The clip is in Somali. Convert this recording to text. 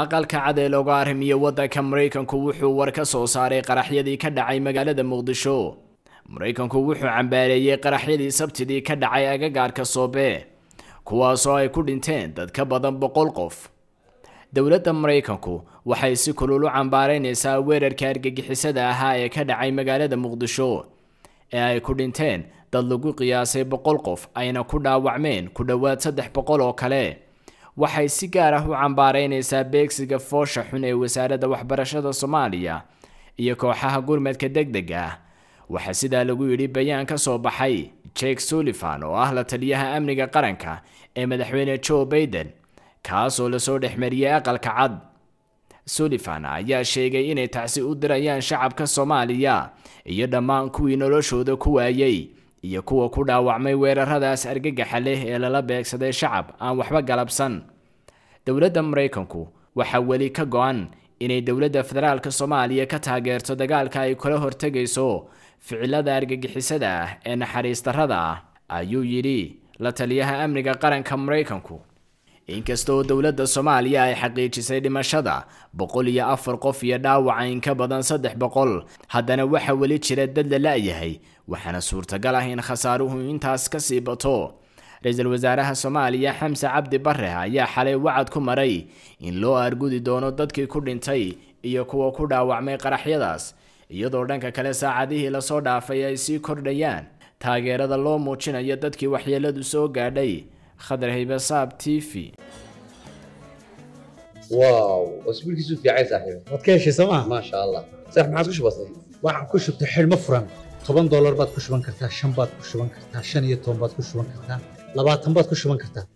aqalka cad ee looga arrimiyo waddanka maraykanku wuxuu war ka soo saaray qaraxyadii ka dhacay magaalada muqdisho maraykanku wuxuu cambaareeyey qaraxyadii sabtidii ka dhacay agagaarka soobee kuwaasoo ay ku dhinteen dad ka badan boqol qof dowladda maraykanku waxay si kulul u cambaaraynaysaa weerarka argagixisada ahaa ee ka dhacay magaalada muqdisho ee ay ku dhinteen dad lagu qiyaasay boqol qof ayna ku dhaawacmeen ku dhowaad saddex boqol oo kale waxay si gaar ah u cambaaraynaysaa beegsiga foosha xun ee wasaaradda waxbarashada soomaaliya iyo kooxaha gurmadka deg deg ah waxaa sidaa lagu yidhi bayaan ka soo baxay jake sullivan oo ah la taliyaha amniga qaranka ee madaxweyne joe baiden kaasoo lasoo dhex mariyey aqalka cad sullivan ayaa sheegay inay tacsi u dirayaan shacabka soomaaliya iyo dhammaan kuwii noloshooda ku waayey iyo kuwa ku dhaawacmay weeraradaas argagaxa leh ee lala beegsaday shacab aan waxba galabsan dowladda maraykanku waxaa weli ka go-an inay dowladda federaalka soomaaliya ka taageerto dagaalka ay kula hortegayso ficilada argagixisada ah ee naxariis darrada ah ayuu yidhi la taliyaha amniga qaranka maraykanku inkastoo dowladda soomaaliya ay xaqiijisay dhimashada boqol iyo afar qof iyo dhaawaca in ka badan saddex boqol haddana waxaa weli jira dad la la'yahay waxaana suurtagal ah in khasaaruhu intaas ka sii bato ra-iisul wasaaraha soomaaliya xamse cabdi bare ayaa xalay wacad ku maray in loo aargudi doono dadkii ku dhintay iyo kuwa ku dhaawacmay qaraxyadaas iyadoo dhanka kale saacadihii lasoo dhaafay ay sii kordhayaan taageerada loo muujinayo dadkii waxyeeladu soo gaadhay khadar haybe saab t v واو اسبوع كيسو في عايز احيو متكيش سما ما شاء الله صح ما عادش بسيط waxaan ku shubtay xilmo furan toban doolar baad ku shuban kartaa shan baad ku shuban kartaa shan iyo toban baad ku shuban kartaa labaatan baad ku shuban kartaa